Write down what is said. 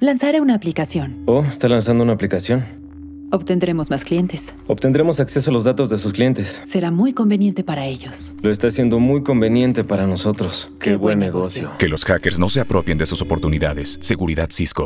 Lanzaré una aplicación. Oh, está lanzando una aplicación. Obtendremos más clientes. Obtendremos acceso a los datos de sus clientes. Será muy conveniente para ellos. Lo está haciendo muy conveniente para nosotros. Qué, buen, negocio. Que los hackers no se apropien de sus oportunidades. Seguridad Cisco.